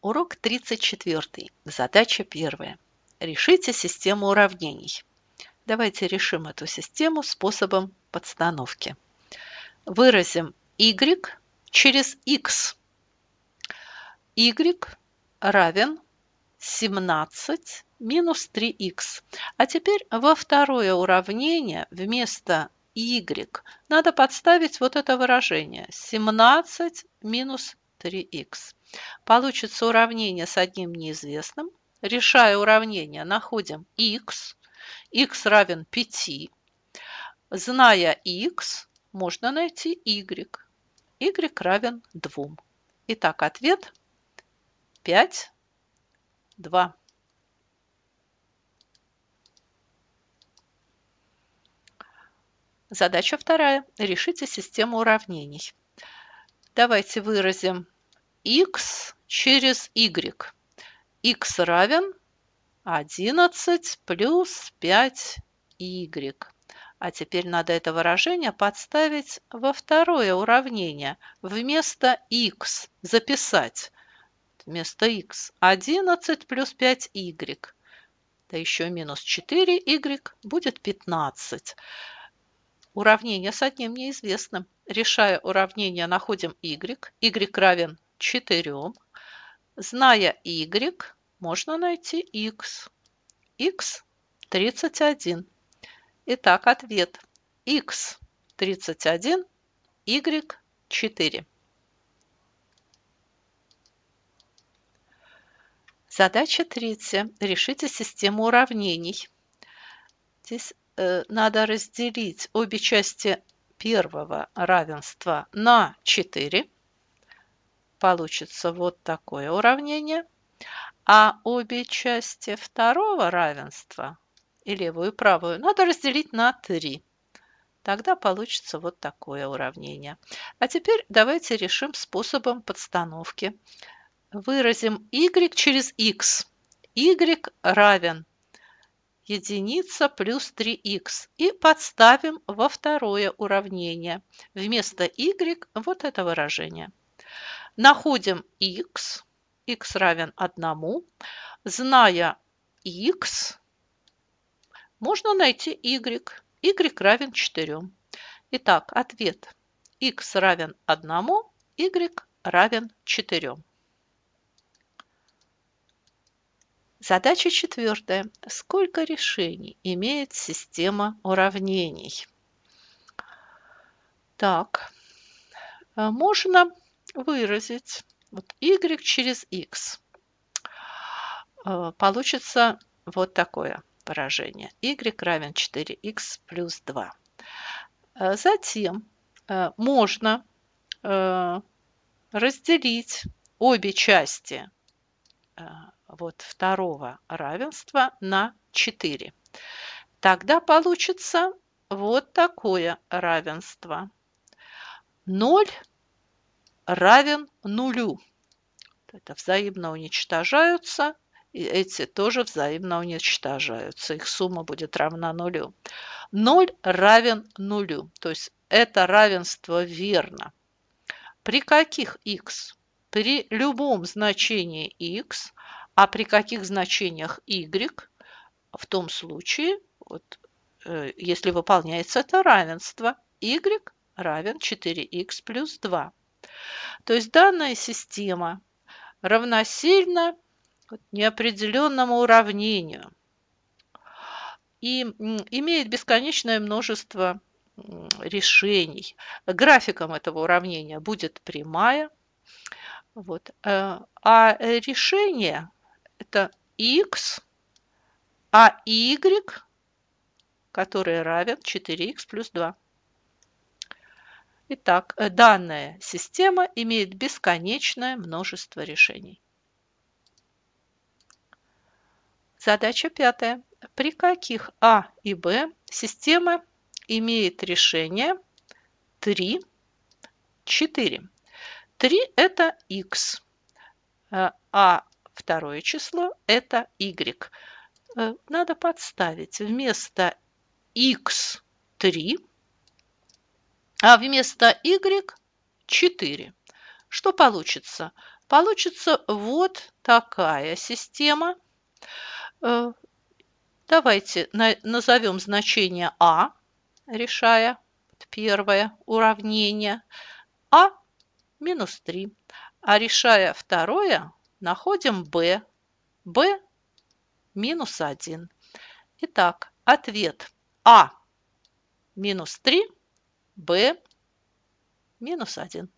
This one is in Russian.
Урок 34. Задача первая. Решите систему уравнений. Давайте решим эту систему способом подстановки. Выразим y через x. y равен 17 минус 3 x. А теперь во второе уравнение вместо y надо подставить вот это выражение. 17 минус 3х. Получится уравнение с одним неизвестным. Решая уравнение, находим х. х равен 5. Зная х, можно найти y. y равен 2. Итак, ответ 5, 2. Задача вторая. Решите систему уравнений. Давайте выразим x через y. x равен 11 плюс 5y. А теперь надо это выражение подставить во второе уравнение. Вместо x записать. Вместо x 11 плюс 5y. Да еще минус 4y будет 15. Уравнение с одним неизвестным решая уравнение, находим y. y равен 4. Зная y, можно найти x. x 31. Итак, ответ x 31, y 4. Задача третья. Решите систему уравнений. Здесь э, надо разделить обе части первого равенства на 4. Получится вот такое уравнение. А обе части второго равенства, и левую, и правую, надо разделить на 3. Тогда получится вот такое уравнение. А теперь давайте решим способом подстановки. Выразим y через x. y равен единица плюс 3х и подставим во второе уравнение. Вместо y вот это выражение. Находим x, x равен 1, зная x, можно найти y. y равен 4. Итак, ответ x равен 1, y равен 4. Задача четвертая. Сколько решений имеет система уравнений? Так, э, можно выразить вот y через x. Э, получится вот такое выражение. y равен 4x плюс 2. Э, затем можно разделить обе части вот второго равенства на 4. Тогда получится вот такое равенство. 0 равен нулю. Это взаимно уничтожаются, и эти тоже взаимно уничтожаются. Их сумма будет равна нулю. 0 равен нулю, то есть это равенство верно. При каких x? При любом значении x а при каких значениях y в том случае, вот, э, если выполняется это равенство, y равен 4x плюс 2. То есть данная система равносильна неопределенному уравнению и имеет бесконечное множество решений. Графиком этого уравнения будет прямая. Вот. Э, а решение это x, а y, который равен 4x плюс 2. Итак, э, данная система имеет бесконечное множество решений. Задача пятая. При каких А и Б система имеет решение 3, 4? 3 – это x, э, а Второе число – это y. Э, надо подставить вместо x3, а вместо y 4. Что получится? Получится вот такая система. Э, давайте назовем значение А, решая первое уравнение. А минус 3. А решая второе, находим b. b минус 1. Итак, ответ а минус 3, b минус 1.